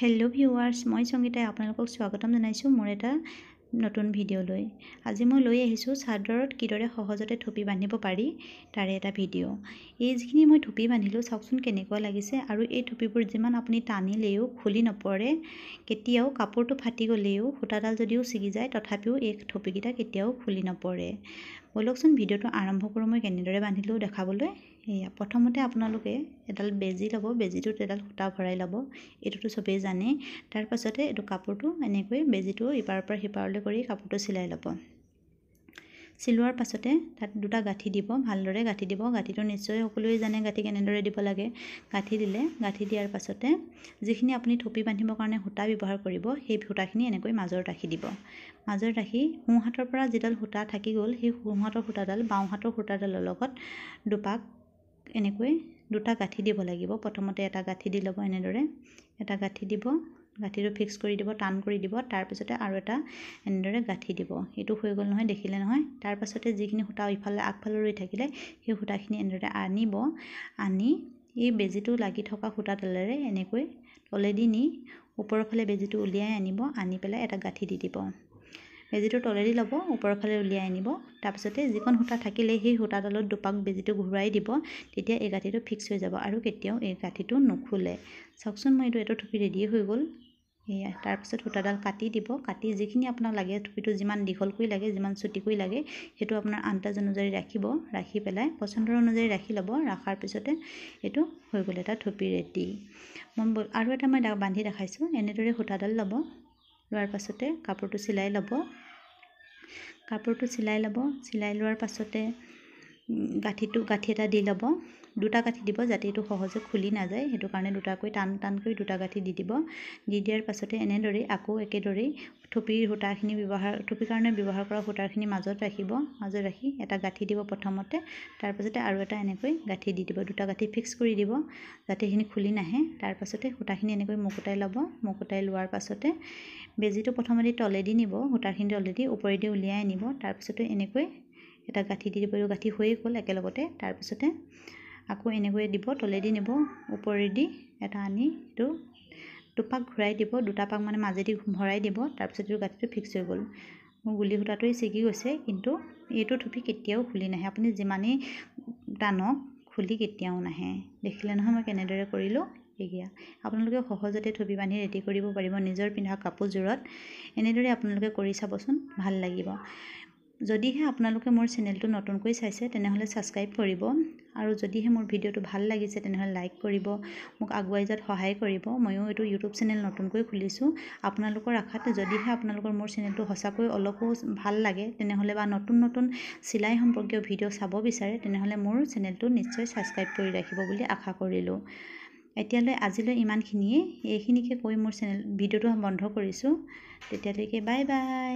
hello' viewers মই সংগীতাই আপোনালোকক স্বাগতম জনাইছোঁ মোৰ এটা নতুন ভিডিঅ'লৈ আজি মই লৈ আহিছোঁ চাদৰত কিদৰে সহজতে থুপি বান্ধিব পাৰি তাৰে এটা ভিডিঅ' এই যিখিনি মই থুপি বান্ধিলোঁ চাওকচোন কেনেকুৱা লাগিছে আৰু এই থুপিবোৰ যিমান আপুনি টানিলেও খুলি নপৰে কেতিয়াও কাপোৰটো ফাটি গ'লেও সূতাডাল যদিও ছিগি যায় তথাপিও এই থুপিকেইটা কেতিয়াও খুলি নপৰে বলকচোন ভিডিঅ'টো আৰম্ভ কৰোঁ মই কেনেদৰে বান্ধিলোঁ দেখাবলৈ এয়া প্ৰথমতে আপোনালোকে এডাল বেজী ল'ব বেজীটোত এডাল সূতা ভৰাই ল'ব এইটোতো চবেই জানেই তাৰপাছতে এইটো কাপোৰটো এনেকৈ বেজীটো ইপাৰৰ পৰা সিপাৰলৈ কৰি কাপোৰটো চিলাই ল'ব চিলোৱাৰ পাছতে তাত দুটা গাঁঠি দিব ভালদৰে গাঁঠি দিব গাঁঠিটো নিশ্চয় সকলোৱে জানে গাঁঠি কেনেদৰে দিব লাগে গাঁঠি দিলে গাঁঠি দিয়াৰ পাছতে যিখিনি আপুনি থপি বান্ধিবৰ কাৰণে সূতা ব্যৱহাৰ কৰিব সেই সূতাখিনি এনেকৈ মাজত ৰাখি দিব মাজত ৰাখি সোঁহাতৰ পৰা যিডাল সূতা থাকি গ'ল সেই সোঁহাতৰ সূতাডাল বাওঁহাতৰ সূতাডালৰ লগত দুপাক এনেকৈ দুটা গাঁঠি দিব লাগিব প্ৰথমতে এটা গাঁঠি দি ল'ব এনেদৰে এটা গাঁঠি দিব গাঁঠিটো ফিক্স কৰি দিব টান কৰি দিব তাৰপিছতে আৰু এটা এনেদৰে গাঁঠি দিব এইটো হৈ গ'ল নহয় দেখিলে নহয় তাৰপাছতে যিখিনি সূতা ইফালে আগফালে ৰৈ থাকিলে সেই সূতাখিনি এনেদৰে আনিব আনি এই বেজীটো লাগি থকা সূতাডালেৰে এনেকৈ তলেদি নি ওপৰফালে বেজীটো উলিয়াই আনিব আনি পেলাই এটা গাঁঠি দি দিব বেজীটো তলেদি ল'ব ওপৰফালে উলিয়াই আনিব তাৰপিছতে যিকণ সূতা থাকিলে সেই সূতাডালত দুপাক বেজীটো ঘূৰাই দিব তেতিয়া এই গাঁঠিটো ফিক্স হৈ যাব আৰু কেতিয়াও এই গাঁঠিটো নুখোলে চাওকচোন মই এইটো এইটো থপি ৰেডিয়ে হৈ গ'ল সেয়া তাৰপিছত সূতাডাল কাটি দিব কাটি যিখিনি আপোনাক লাগে টুপিটো যিমান দীঘলকৈ লাগে যিমান চুটিকৈ লাগে সেইটো আপোনাৰ আন্দাজ অনুযায়ী ৰাখিব ৰাখি পেলাই পচন্দৰ অনুযায়ী ৰাখি ল'ব ৰখাৰ পিছতে এইটো হৈ গ'ল এটা টুপি ৰেডি মই আৰু এটা মই বান্ধি দেখাইছোঁ এনেদৰে সূতাডাল ল'ব লোৱাৰ পাছতে কাপোৰটো চিলাই ল'ব কাপোৰটো চিলাই ল'ব চিলাই লোৱাৰ পাছতে গাঁঠিটো গাঁঠি এটা দি ল'ব দুটা গাঁঠি দিব যাতে এইটো সহজে খুলি নাযায় সেইটো কাৰণে দুটাকৈ টান টানকৈ দুটা গাঁঠি দি দিব দি দিয়াৰ পাছতে এনেদৰেই আকৌ একেদৰেই থুপিৰ সূতাখিনি ব্যৱহাৰ থুপিৰ কাৰণে ব্যৱহাৰ কৰা সূতাখিনি মাজত ৰাখিব মাজত ৰাখি এটা গাঁঠি দিব প্ৰথমতে তাৰপাছতে আৰু এটা এনেকৈ গাঁঠি দি দিব দুটা গাঁঠি ফিক্স কৰি দিব যাতে সেইখিনি খুলি নাহে তাৰপাছতে সূতাখিনি এনেকৈ মুকুতাই ল'ব মুকুতাই লোৱাৰ পাছতে বেজীটো প্ৰথমতে তলেদি নিব সূতাখিনি তলেদি ওপৰেদি উলিয়াই আনিব তাৰপিছতে এনেকৈ এটা গাঁঠি দি দিব গাঁঠি হৈয়ে গ'ল একেলগতে তাৰপিছতে আকৌ এনেকৈয়ে দিব তলেদি নিব ওপৰেদি এটা আনি এইটো দুপাক ঘূৰাই দিব দুটা পাক মানে মাজেদি ভৰাই দিব তাৰপিছত এইটো গাঁঠিটো ফিক্স হৈ গ'ল মোৰ গুলি সূতাটোৱে ছিগি গৈছে কিন্তু এইটো থুপি কেতিয়াও খুলি নাহে আপুনি যিমানেই টানক খুলি কেতিয়াও নাহে দেখিলে নহয় মই কেনেদৰে কৰিলোঁ এইয়া আপোনালোকে সহজতে থুপি বান্ধি ৰেডি কৰিব পাৰিব নিজৰ পিন্ধা কাপোৰযোৰত এনেদৰে আপোনালোকে কৰি চাবচোন ভাল লাগিব যদিহে আপোনালোকে মোৰ চেনেলটো নতুনকৈ চাইছে তেনেহ'লে ছাবস্ক্ৰাইব কৰিব আৰু যদিহে মোৰ ভিডিঅ'টো ভাল লাগিছে তেনেহ'লে লাইক কৰিব মোক আগুৱাই যোৱাত সহায় কৰিব ময়ো এইটো ইউটিউব চেনেল নতুনকৈ খুলিছোঁ আপোনালোকৰ আশাত যদিহে আপোনালোকৰ মোৰ চেনেলটো সঁচাকৈ অলপো ভাল লাগে তেনেহ'লে বা নতুন নতুন চিলাই সম্পৰ্কীয় ভিডিঅ' চাব বিচাৰে তেনেহ'লে মোৰ চেনেলটো নিশ্চয় ছাবস্ক্ৰাইব কৰি ৰাখিব বুলি আশা কৰিলোঁ এতিয়ালৈ আজিলৈ ইমানখিনিয়ে এইখিনিকে কৈ মোৰ চেনেল ভিডিঅ'টো বন্ধ কৰিছোঁ তেতিয়ালৈকে বাই বাই